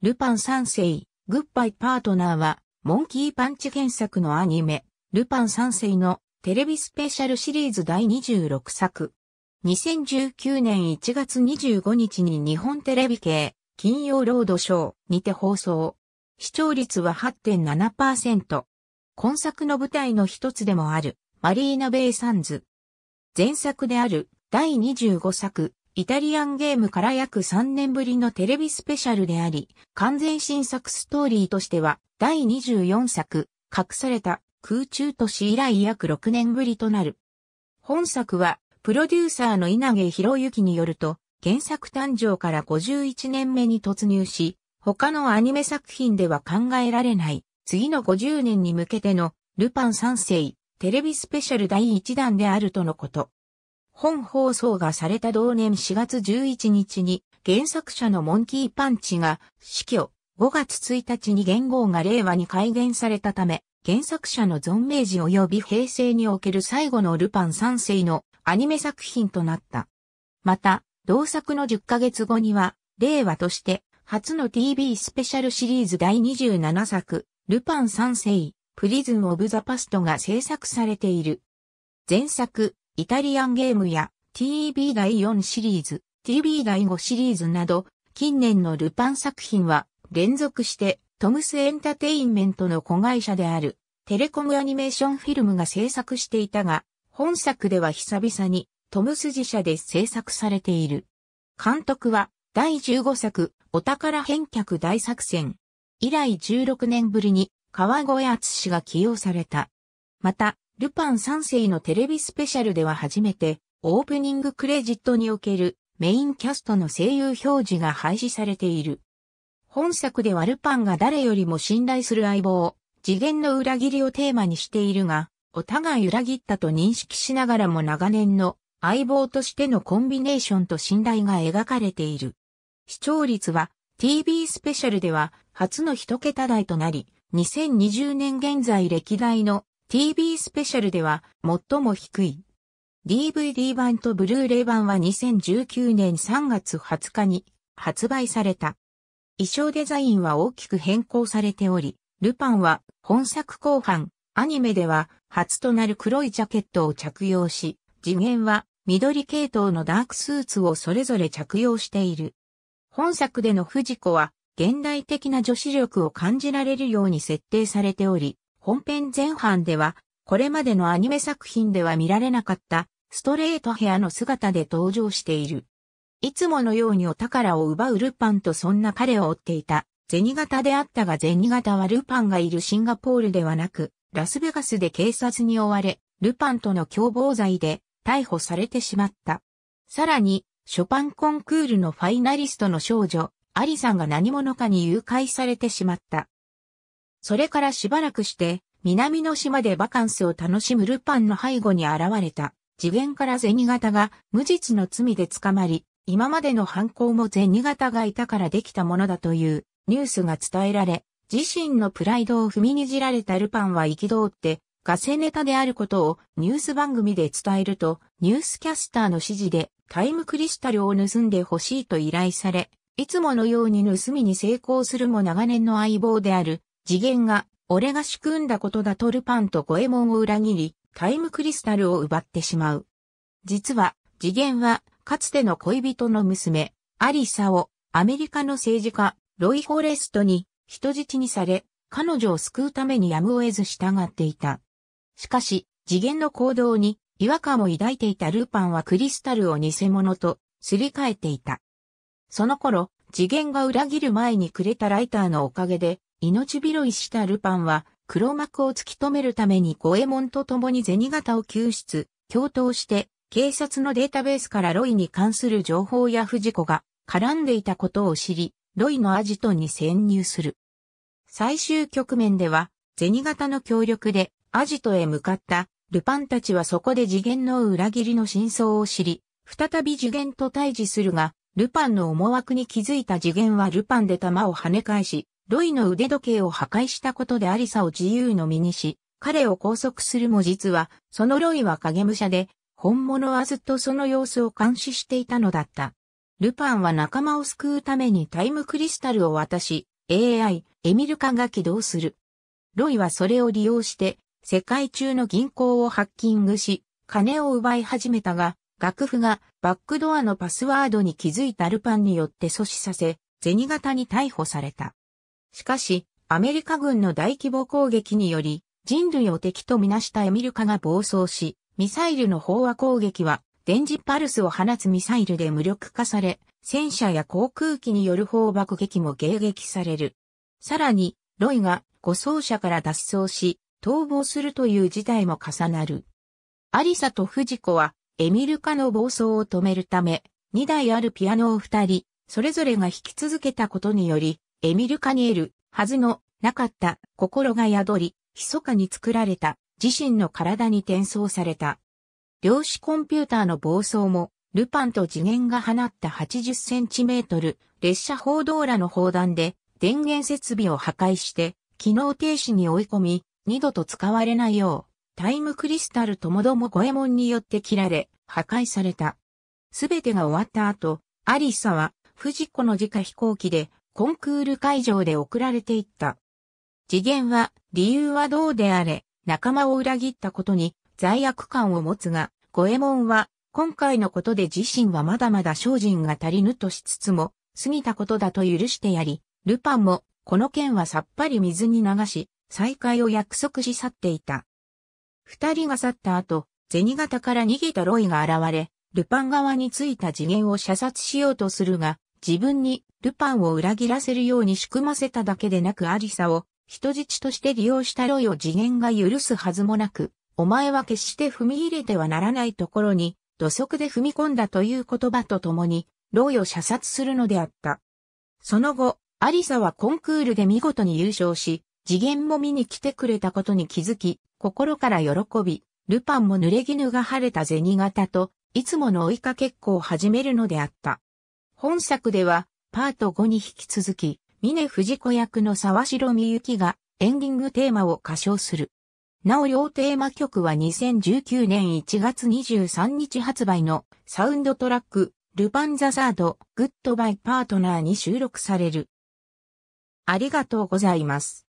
ルパン三世、グッバイパートナーは、モンキーパンチ原作のアニメ、ルパン三世のテレビスペシャルシリーズ第26作。2019年1月25日に日本テレビ系、金曜ロードショーにて放送。視聴率は8.7%。今作の舞台の一つでもある、マリーナ・ベイ・サンズ。前作である、第25作、イタリアンゲームから約3年ぶりのテレビスペシャルであり、完全新作ストーリーとしては、第24作、隠された空中都市以来約6年ぶりとなる。本作は、プロデューサーの稲毛博之によると、原作誕生から51年目に突入し、他のアニメ作品では考えられない、次の50年に向けての、ルパン三世、テレビスペシャル第1弾であるとのこと。本放送がされた同年4月11日に原作者のモンキーパンチが死去、5月1日に元号が令和に改元されたため、原作者の存命時及び平成における最後のルパン三世のアニメ作品となった。また、同作の10ヶ月後には、令和として初の TV スペシャルシリーズ第27作、ルパン三世、プリズン・オブ・ザ・パストが制作されている。前作、イタリアンゲームや TV 第4シリーズ、TV 第5シリーズなど、近年のルパン作品は連続してトムスエンタテインメントの子会社であるテレコムアニメーションフィルムが制作していたが、本作では久々にトムス自社で制作されている。監督は第15作お宝返却大作戦以来16年ぶりに川越厚氏が起用された。また、ルパン3世のテレビスペシャルでは初めて、オープニングクレジットにおけるメインキャストの声優表示が廃止されている。本作ではルパンが誰よりも信頼する相棒、次元の裏切りをテーマにしているが、お互い裏切ったと認識しながらも長年の相棒としてのコンビネーションと信頼が描かれている。視聴率は TV スペシャルでは初の一桁台となり、2020年現在歴代の TV スペシャルでは最も低い。DVD 版とブルーレイ版は2019年3月20日に発売された。衣装デザインは大きく変更されており、ルパンは本作後半、アニメでは初となる黒いジャケットを着用し、次元は緑系統のダークスーツをそれぞれ着用している。本作での藤子は現代的な女子力を感じられるように設定されており、本編前半では、これまでのアニメ作品では見られなかったストレートヘアの姿で登場している。いつものようにお宝を奪うルパンとそんな彼を追っていた、ゼガタであったがゼガタはルパンがいるシンガポールではなく、ラスベガスで警察に追われ、ルパンとの共謀罪で逮捕されてしまった。さらに、ショパンコンクールのファイナリストの少女、アリさんが何者かに誘拐されてしまった。それからしばらくして、南の島でバカンスを楽しむルパンの背後に現れた、次元から銭形が無実の罪で捕まり、今までの犯行も銭形がいたからできたものだというニュースが伝えられ、自身のプライドを踏みにじられたルパンは憤って、ガセネタであることをニュース番組で伝えると、ニュースキャスターの指示でタイムクリスタルを盗んでほしいと依頼され、いつものように盗みに成功するも長年の相棒である次元が、俺が仕組んだことだとルパンとゴエモンを裏切り、タイムクリスタルを奪ってしまう。実は、次元は、かつての恋人の娘、アリサを、アメリカの政治家、ロイ・フォレストに、人質にされ、彼女を救うためにやむを得ず従っていた。しかし、次元の行動に違和感を抱いていたルパンはクリスタルを偽物とすり替えていた。その頃、次元が裏切る前にくれたライターのおかげで、命拾いしたルパンは、黒幕を突き止めるために五右衛門と共に銭形を救出、共闘して、警察のデータベースからロイに関する情報や不二子が絡んでいたことを知り、ロイのアジトに潜入する。最終局面では、銭形の協力でアジトへ向かったルパンたちはそこで次元の裏切りの真相を知り、再び次元と対峙するが、ルパンの思惑に気づいた次元はルパンで弾を跳ね返し、ロイの腕時計を破壊したことでアリサを自由の身にし、彼を拘束するも実は、そのロイは影武者で、本物はずっとその様子を監視していたのだった。ルパンは仲間を救うためにタイムクリスタルを渡し、AI、エミルカが起動する。ロイはそれを利用して、世界中の銀行をハッキングし、金を奪い始めたが、楽譜がバックドアのパスワードに気づいたルパンによって阻止させ、銭形に逮捕された。しかし、アメリカ軍の大規模攻撃により、人類を敵とみなしたエミルカが暴走し、ミサイルの飽和攻撃は、電磁パルスを放つミサイルで無力化され、戦車や航空機による砲爆撃も迎撃される。さらに、ロイが護送車から脱走し、逃亡するという事態も重なる。アリサとフジコは、エミルカの暴走を止めるため、2台あるピアノを2人、それぞれが弾き続けたことにより、エミル・カニエル、はずの、なかった、心が宿り、密かに作られた、自身の体に転送された。量子コンピューターの暴走も、ルパンと次元が放った80センチメートル、列車報道らの砲弾で、電源設備を破壊して、機能停止に追い込み、二度と使われないよう、タイムクリスタルともども五右衛門によって切られ、破壊された。すべてが終わった後、アリサは、富士子の自家飛行機で、コンクール会場で送られていった。次元は、理由はどうであれ、仲間を裏切ったことに罪悪感を持つが、五右衛門は、今回のことで自身はまだまだ精進が足りぬとしつつも、過ぎたことだと許してやり、ルパンも、この件はさっぱり水に流し、再会を約束し去っていた。二人が去った後、銭形から逃げたロイが現れ、ルパン側についた次元を射殺しようとするが、自分にルパンを裏切らせるように仕組ませただけでなくアリサを人質として利用したロイを次元が許すはずもなく、お前は決して踏み入れてはならないところに、土足で踏み込んだという言葉とともに、ロイを射殺するのであった。その後、アリサはコンクールで見事に優勝し、次元も見に来てくれたことに気づき、心から喜び、ルパンも濡れ衣が晴れた銭形と、いつもの追いかけっこを始めるのであった。本作では、パート5に引き続き、峰藤子役の沢城美幸がエンディングテーマを歌唱する。なお両テーマ曲は2019年1月23日発売のサウンドトラック、ルパンザサード、グッドバイパートナーに収録される。ありがとうございます。